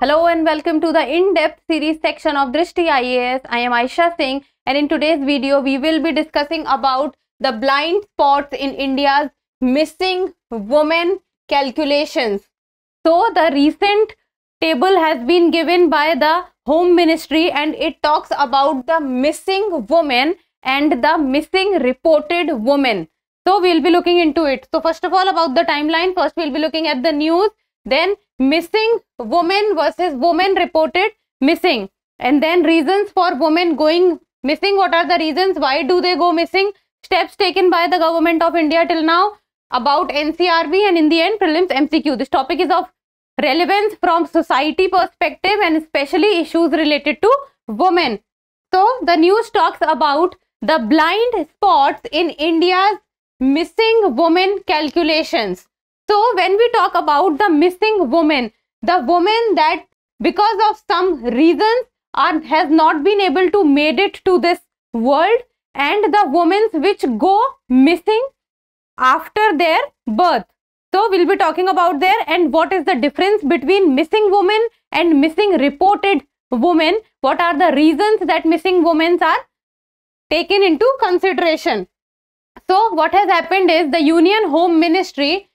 Hello and welcome to the in-depth series section of Drishti IAS. I am Aisha Singh and in today's video we will be discussing about the blind spots in India's missing women calculations. So the recent table has been given by the Home Ministry and it talks about the missing women and the missing reported women. So we'll be looking into it. So first of all about the timeline, first we'll be looking at the news then missing woman versus woman reported missing. And then reasons for women going missing. What are the reasons? Why do they go missing? Steps taken by the government of India till now about NCRB and in the end prelims MCQ. This topic is of relevance from society perspective and especially issues related to women. So the news talks about the blind spots in India's missing women calculations. So when we talk about the missing woman, the woman that because of some reasons are, has not been able to made it to this world and the women which go missing after their birth. So we'll be talking about there and what is the difference between missing women and missing reported women. What are the reasons that missing women are taken into consideration. So what has happened is the Union Home Ministry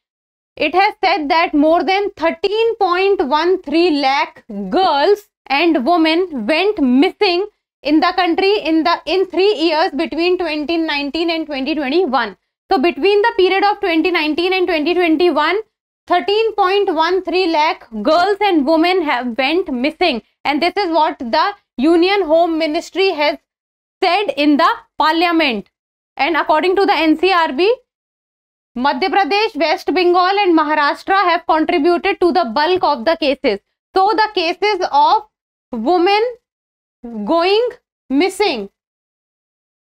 it has said that more than 13.13 lakh girls and women went missing in the country in the in 3 years between 2019 and 2021 so between the period of 2019 and 2021 13.13 lakh girls and women have went missing and this is what the union home ministry has said in the parliament and according to the ncrb Madhya Pradesh, West Bengal and Maharashtra have contributed to the bulk of the cases. So the cases of women going missing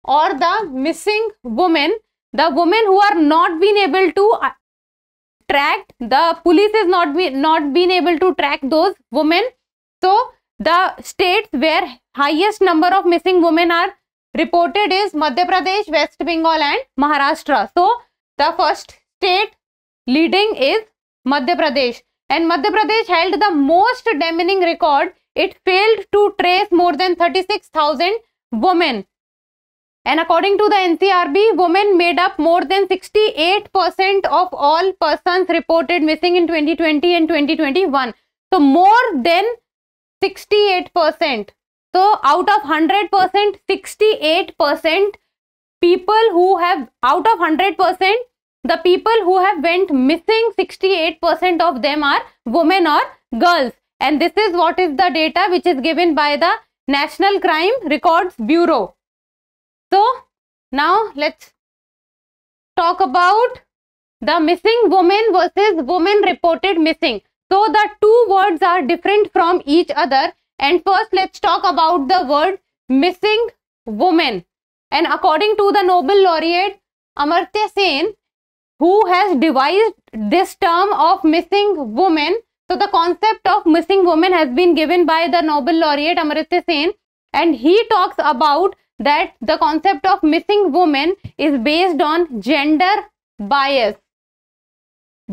or the missing women, the women who are not being able to uh, track, the police is not, be, not been able to track those women. So the states where highest number of missing women are reported is Madhya Pradesh, West Bengal and Maharashtra. So the first state leading is Madhya Pradesh and Madhya Pradesh held the most damning record. It failed to trace more than 36,000 women. And according to the NCRB, women made up more than 68% of all persons reported missing in 2020 and 2021. So more than 68%. So out of 100%, 68% people who have out of 100% the people who have went missing 68% of them are women or girls and this is what is the data which is given by the national crime records bureau so now let's talk about the missing woman versus woman reported missing so the two words are different from each other and first let's talk about the word missing woman and according to the Nobel laureate Amartya Sen, who has devised this term of missing woman, so the concept of missing woman has been given by the Nobel laureate Amartya Sen and he talks about that the concept of missing woman is based on gender bias.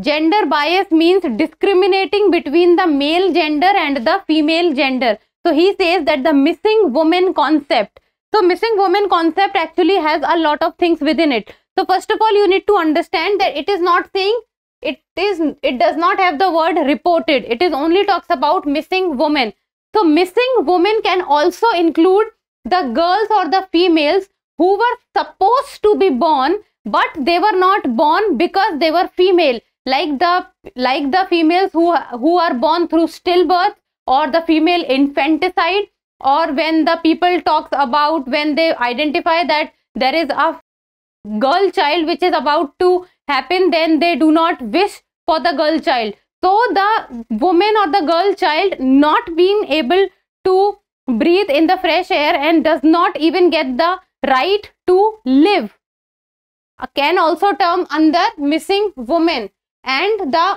Gender bias means discriminating between the male gender and the female gender. So he says that the missing woman concept so missing woman concept actually has a lot of things within it. So first of all, you need to understand that it is not saying it is it does not have the word reported. It is only talks about missing woman. So missing women can also include the girls or the females who were supposed to be born but they were not born because they were female like the like the females who who are born through stillbirth or the female infanticide or when the people talks about when they identify that there is a girl child which is about to happen then they do not wish for the girl child so the woman or the girl child not being able to breathe in the fresh air and does not even get the right to live can also term under missing woman and the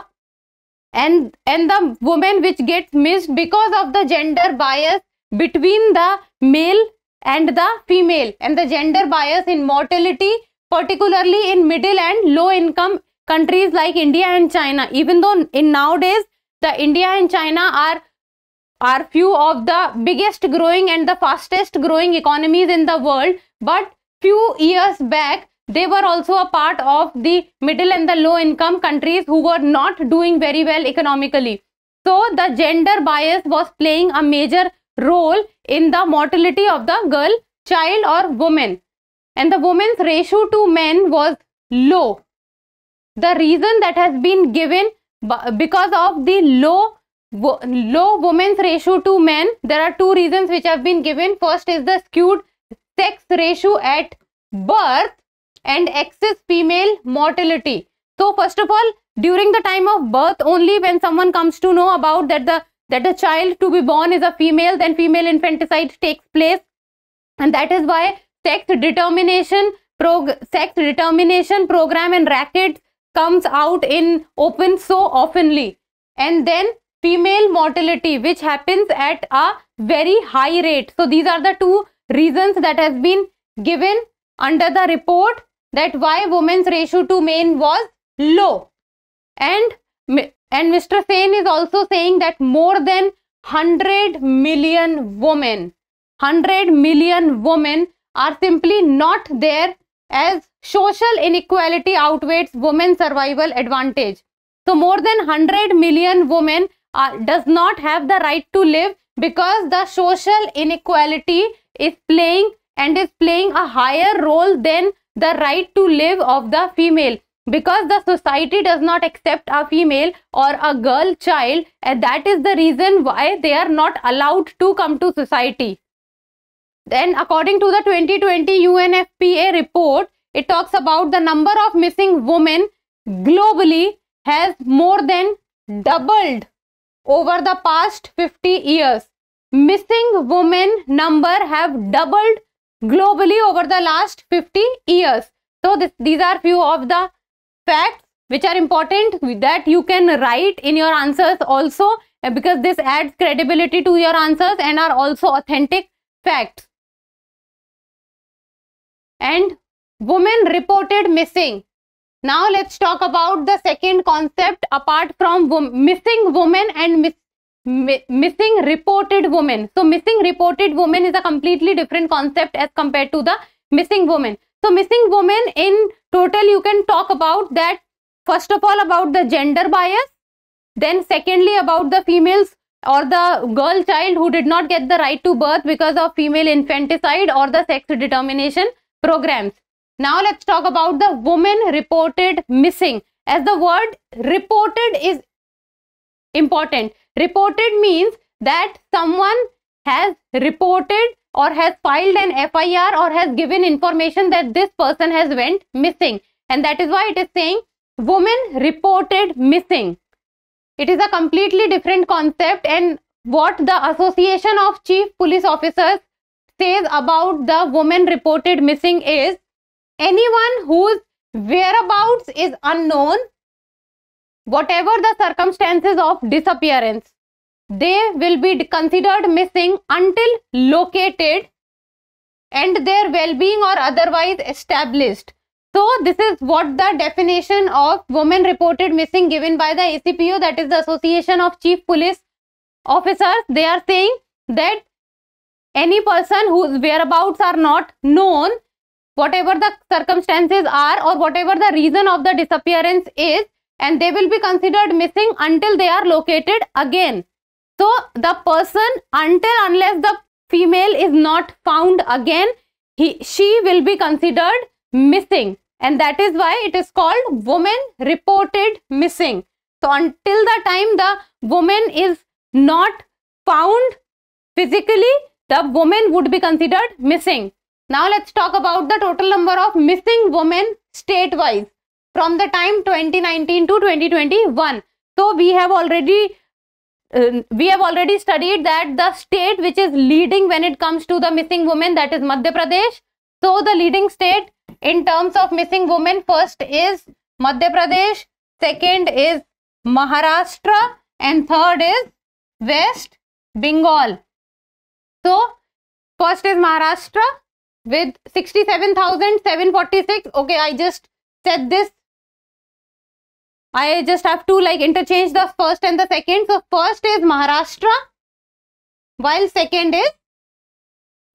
and and the woman which gets missed because of the gender bias between the male and the female and the gender bias in mortality particularly in middle and low income countries like India and China even though in nowadays the India and China are are few of the biggest growing and the fastest growing economies in the world but few years back they were also a part of the middle and the low income countries who were not doing very well economically so the gender bias was playing a major role in the mortality of the girl child or woman and the woman's ratio to men was low the reason that has been given because of the low low women's ratio to men there are two reasons which have been given first is the skewed sex ratio at birth and excess female mortality so first of all during the time of birth only when someone comes to know about that the that a child to be born is a female, then female infanticide takes place. And that is why sex determination, prog sex determination program and racket comes out in open so oftenly. And then female mortality, which happens at a very high rate. So these are the two reasons that has been given under the report that why women's ratio to men was low. And and Mr. Sain is also saying that more than 100 million women, 100 million women are simply not there as social inequality outweighs women survival advantage. So more than 100 million women are, does not have the right to live because the social inequality is playing and is playing a higher role than the right to live of the female because the society does not accept a female or a girl child and uh, that is the reason why they are not allowed to come to society then according to the 2020 UNFPA report it talks about the number of missing women globally has more than doubled over the past 50 years missing women number have doubled globally over the last 50 years so this, these are few of the facts which are important that you can write in your answers also uh, because this adds credibility to your answers and are also authentic facts. And women reported missing. Now let's talk about the second concept apart from wo missing women and mi missing reported women. So missing reported women is a completely different concept as compared to the missing women. So missing women in total you can talk about that first of all about the gender bias then secondly about the females or the girl child who did not get the right to birth because of female infanticide or the sex determination programs. Now let's talk about the woman reported missing as the word reported is important. Reported means that someone has reported or has filed an FIR or has given information that this person has went missing. And that is why it is saying woman reported missing. It is a completely different concept and what the Association of Chief Police Officers says about the woman reported missing is anyone whose whereabouts is unknown whatever the circumstances of disappearance they will be considered missing until located and their well-being or otherwise established. So this is what the definition of women reported missing given by the ACPO that is the Association of Chief Police Officers. They are saying that any person whose whereabouts are not known, whatever the circumstances are or whatever the reason of the disappearance is and they will be considered missing until they are located again. So the person until unless the female is not found again, he, she will be considered missing. And that is why it is called woman reported missing. So until the time the woman is not found physically, the woman would be considered missing. Now let's talk about the total number of missing women state-wise from the time 2019 to 2021. So we have already uh, we have already studied that the state which is leading when it comes to the missing women that is Madhya Pradesh. So the leading state in terms of missing women first is Madhya Pradesh, second is Maharashtra and third is West Bengal. So first is Maharashtra with 67,746. Okay, I just said this I just have to like interchange the first and the second. So first is Maharashtra, while second is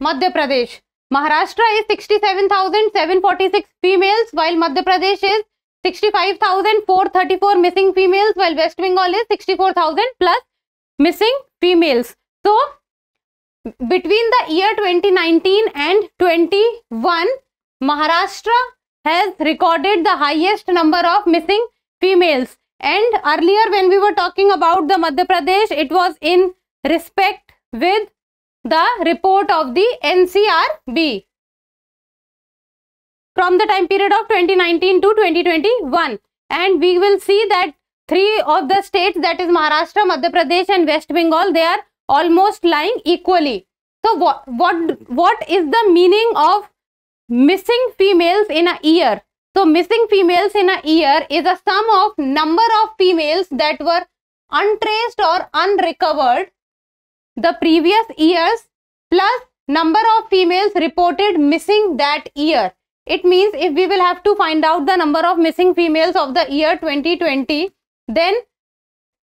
Madhya Pradesh. Maharashtra is 67,746 females, while Madhya Pradesh is 65,434 missing females, while West Bengal is 64,000 plus missing females. So between the year 2019 and 21, Maharashtra has recorded the highest number of missing females. And earlier when we were talking about the Madhya Pradesh, it was in respect with the report of the NCRB from the time period of 2019 to 2021. And we will see that three of the states that is Maharashtra, Madhya Pradesh and West Bengal, they are almost lying equally. So what, what, what is the meaning of missing females in a year? So missing females in a year is a sum of number of females that were untraced or unrecovered the previous years plus number of females reported missing that year. It means if we will have to find out the number of missing females of the year 2020, then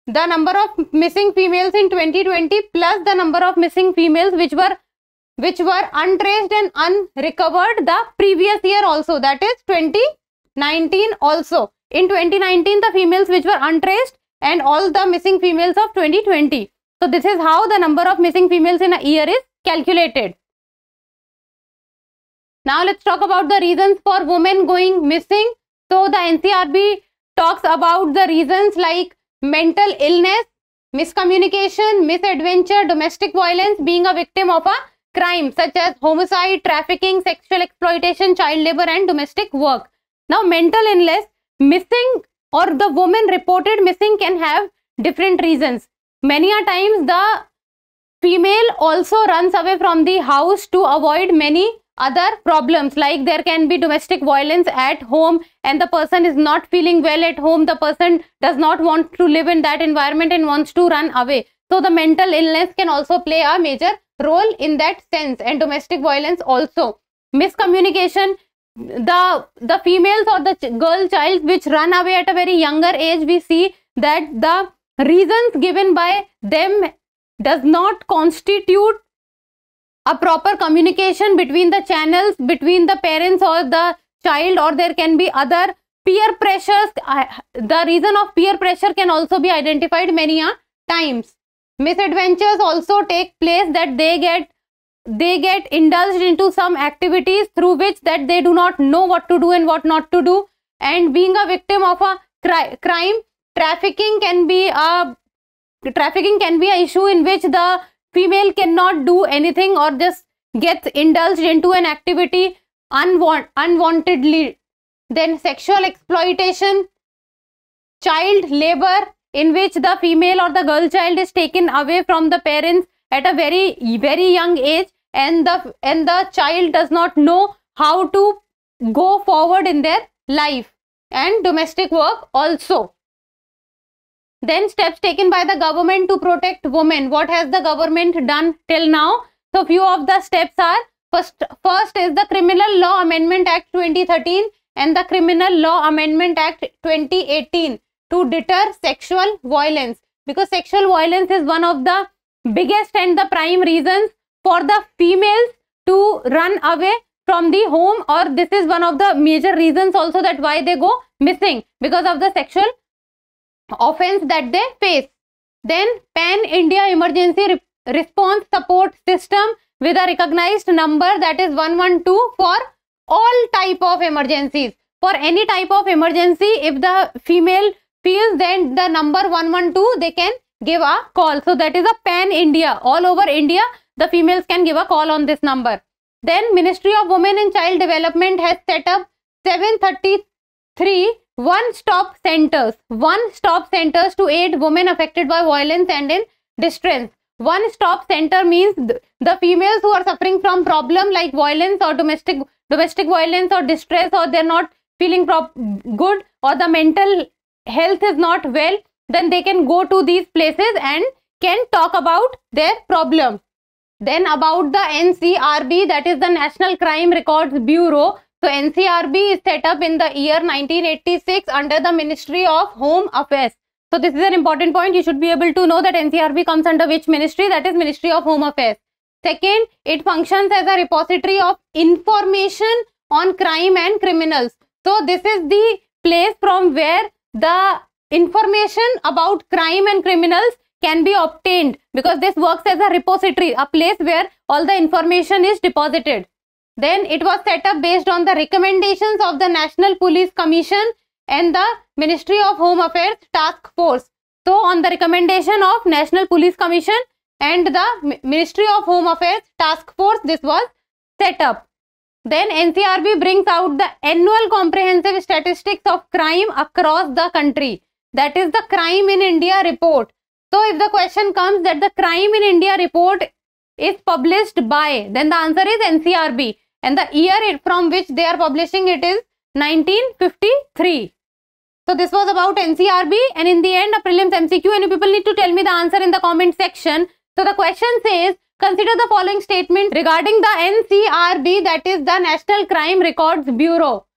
the number of missing females in 2020 plus the number of missing females which were which were untraced and unrecovered the previous year also that is 20 19 also. In 2019, the females which were untraced and all the missing females of 2020. So this is how the number of missing females in a year is calculated. Now let's talk about the reasons for women going missing. So the NCRB talks about the reasons like mental illness, miscommunication, misadventure, domestic violence, being a victim of a crime such as homicide, trafficking, sexual exploitation, child labor and domestic work. Now, mental illness, missing or the woman reported missing can have different reasons. Many a times the female also runs away from the house to avoid many other problems like there can be domestic violence at home and the person is not feeling well at home the person does not want to live in that environment and wants to run away so the mental illness can also play a major role in that sense and domestic violence also miscommunication the the females or the ch girl child which run away at a very younger age we see that the reasons given by them does not constitute a proper communication between the channels between the parents or the child or there can be other peer pressures the reason of peer pressure can also be identified many times misadventures also take place that they get they get indulged into some activities through which that they do not know what to do and what not to do and being a victim of a cri crime trafficking can be a trafficking can be a issue in which the female cannot do anything or just gets indulged into an activity unwant unwantedly then sexual exploitation child labor in which the female or the girl child is taken away from the parents at a very very young age and the and the child does not know how to go forward in their life and domestic work also then steps taken by the government to protect women what has the government done till now so few of the steps are first first is the criminal law amendment act 2013 and the criminal law amendment act 2018 to deter sexual violence because sexual violence is one of the biggest and the prime reasons for the females to run away from the home or this is one of the major reasons also that why they go missing because of the sexual offense that they face. Then Pan India Emergency Re Response Support System with a recognized number that is 112 for all type of emergencies. For any type of emergency, if the female feels then the number 112 they can give a call. So that is a Pan India all over India the females can give a call on this number. Then Ministry of Women and Child Development has set up 733 one-stop centers, one-stop centers to aid women affected by violence and in distress. One-stop center means th the females who are suffering from problem like violence or domestic domestic violence or distress or they're not feeling good or the mental health is not well, then they can go to these places and can talk about their problem. Then about the NCRB, that is the National Crime Records Bureau. So NCRB is set up in the year 1986 under the Ministry of Home Affairs. So this is an important point. You should be able to know that NCRB comes under which ministry? That is Ministry of Home Affairs. Second, it functions as a repository of information on crime and criminals. So this is the place from where the information about crime and criminals can be obtained because this works as a repository, a place where all the information is deposited. Then it was set up based on the recommendations of the National Police Commission and the Ministry of Home Affairs Task Force. So on the recommendation of National Police Commission and the Ministry of Home Affairs Task Force, this was set up. Then NCRB brings out the annual comprehensive statistics of crime across the country. That is the Crime in India report. So if the question comes that the crime in India report is published by, then the answer is NCRB and the year from which they are publishing it is 1953. So this was about NCRB and in the end a prelims MCQ and you people need to tell me the answer in the comment section. So the question says consider the following statement regarding the NCRB that is the National Crime Records Bureau.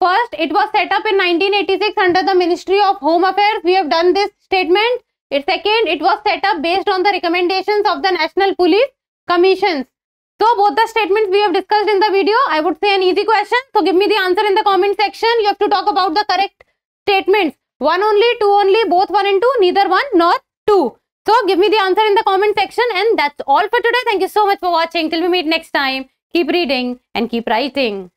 First it was set up in 1986 under the Ministry of Home Affairs. We have done this statement. It second, it was set up based on the recommendations of the National Police Commissions. So both the statements we have discussed in the video, I would say an easy question. So give me the answer in the comment section. You have to talk about the correct statements. One only, two only, both one and two, neither one nor two. So give me the answer in the comment section and that's all for today. Thank you so much for watching. Till we meet next time, keep reading and keep writing.